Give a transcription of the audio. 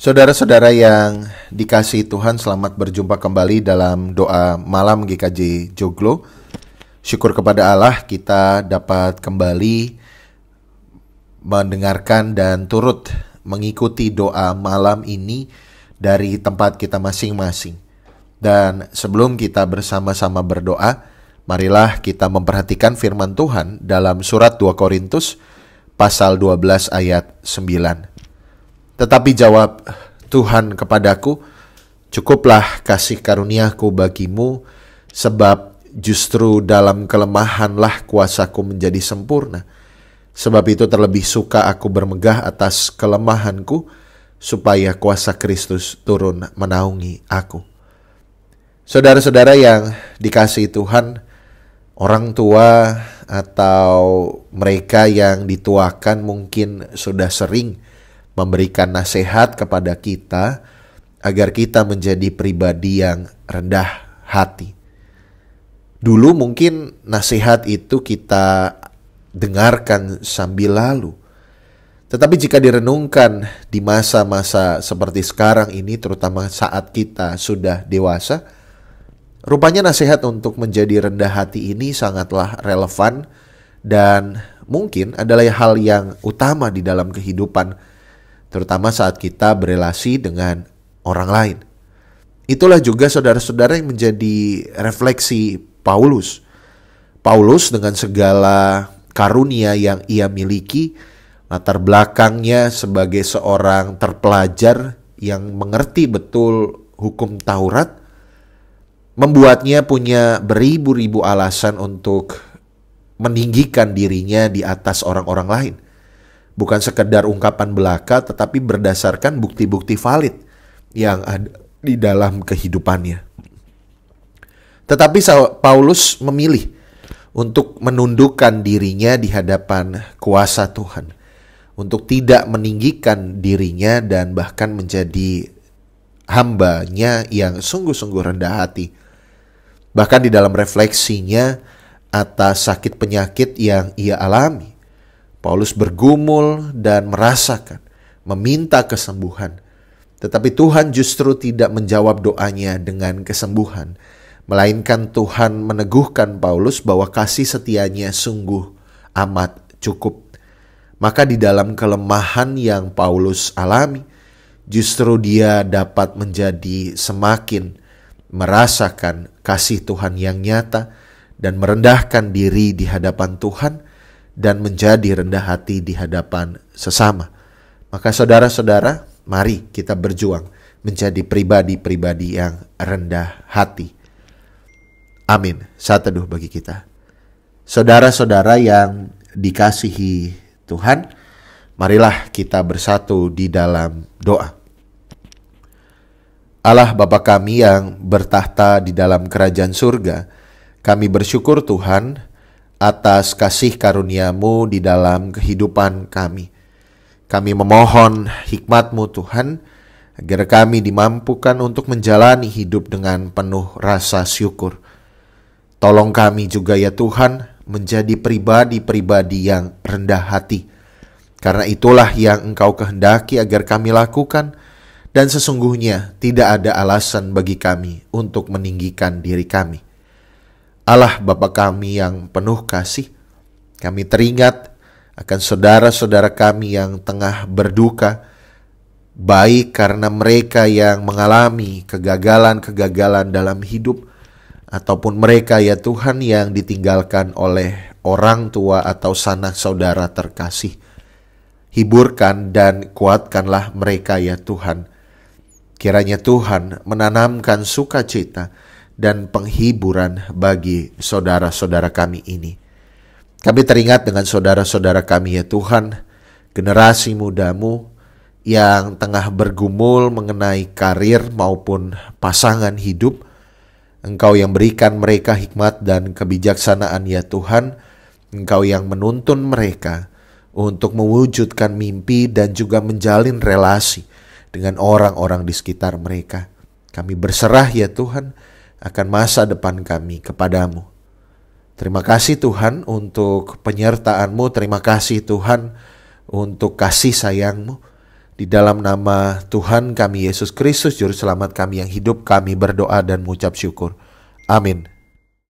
Saudara-saudara yang dikasih Tuhan, selamat berjumpa kembali dalam doa malam GKJ Joglo. Syukur kepada Allah kita dapat kembali mendengarkan dan turut mengikuti doa malam ini dari tempat kita masing-masing. Dan sebelum kita bersama-sama berdoa, marilah kita memperhatikan firman Tuhan dalam surat 2 Korintus pasal 12 ayat 9. Tetapi jawab Tuhan kepadaku, Cukuplah kasih karuniaku bagimu, sebab justru dalam kelemahanlah kuasaku menjadi sempurna. Sebab itu terlebih suka aku bermegah atas kelemahanku, supaya kuasa Kristus turun menaungi aku. Saudara-saudara yang dikasihi Tuhan, orang tua atau mereka yang dituakan mungkin sudah sering memberikan nasihat kepada kita agar kita menjadi pribadi yang rendah hati. Dulu mungkin nasihat itu kita dengarkan sambil lalu. Tetapi jika direnungkan di masa-masa seperti sekarang ini, terutama saat kita sudah dewasa, rupanya nasihat untuk menjadi rendah hati ini sangatlah relevan dan mungkin adalah hal yang utama di dalam kehidupan terutama saat kita berelasi dengan orang lain. Itulah juga saudara-saudara yang menjadi refleksi Paulus. Paulus dengan segala karunia yang ia miliki, latar belakangnya sebagai seorang terpelajar yang mengerti betul hukum Taurat, membuatnya punya beribu-ribu alasan untuk meninggikan dirinya di atas orang-orang lain bukan sekedar ungkapan belaka tetapi berdasarkan bukti-bukti valid yang ada di dalam kehidupannya. Tetapi Paulus memilih untuk menundukkan dirinya di hadapan kuasa Tuhan, untuk tidak meninggikan dirinya dan bahkan menjadi hambanya yang sungguh-sungguh rendah hati. Bahkan di dalam refleksinya atas sakit penyakit yang ia alami Paulus bergumul dan merasakan, meminta kesembuhan. Tetapi Tuhan justru tidak menjawab doanya dengan kesembuhan, melainkan Tuhan meneguhkan Paulus bahwa kasih setianya sungguh amat cukup. Maka, di dalam kelemahan yang Paulus alami, justru dia dapat menjadi semakin merasakan kasih Tuhan yang nyata dan merendahkan diri di hadapan Tuhan dan menjadi rendah hati di hadapan sesama. Maka saudara-saudara, mari kita berjuang menjadi pribadi-pribadi yang rendah hati. Amin. Saat teduh bagi kita. Saudara-saudara yang dikasihi Tuhan, marilah kita bersatu di dalam doa. Allah Bapa kami yang bertahta di dalam kerajaan surga, kami bersyukur Tuhan atas kasih karuniamu di dalam kehidupan kami. Kami memohon hikmatmu Tuhan, agar kami dimampukan untuk menjalani hidup dengan penuh rasa syukur. Tolong kami juga ya Tuhan menjadi pribadi-pribadi yang rendah hati. Karena itulah yang engkau kehendaki agar kami lakukan dan sesungguhnya tidak ada alasan bagi kami untuk meninggikan diri kami. Allah Bapa kami yang penuh kasih, kami teringat akan saudara-saudara kami yang tengah berduka, baik karena mereka yang mengalami kegagalan-kegagalan dalam hidup, ataupun mereka ya Tuhan yang ditinggalkan oleh orang tua atau sanak saudara terkasih. Hiburkan dan kuatkanlah mereka ya Tuhan. Kiranya Tuhan menanamkan sukacita, dan penghiburan bagi saudara-saudara kami ini. Kami teringat dengan saudara-saudara kami ya Tuhan, generasi mudamu yang tengah bergumul mengenai karir maupun pasangan hidup. Engkau yang berikan mereka hikmat dan kebijaksanaan ya Tuhan, Engkau yang menuntun mereka untuk mewujudkan mimpi dan juga menjalin relasi dengan orang-orang di sekitar mereka. Kami berserah ya Tuhan, akan masa depan kami kepadamu. Terima kasih Tuhan untuk penyertaanmu. terima kasih Tuhan untuk kasih sayangmu Di dalam nama Tuhan kami Yesus Kristus, Juru Selamat kami yang hidup, kami berdoa dan mengucap syukur. Amin.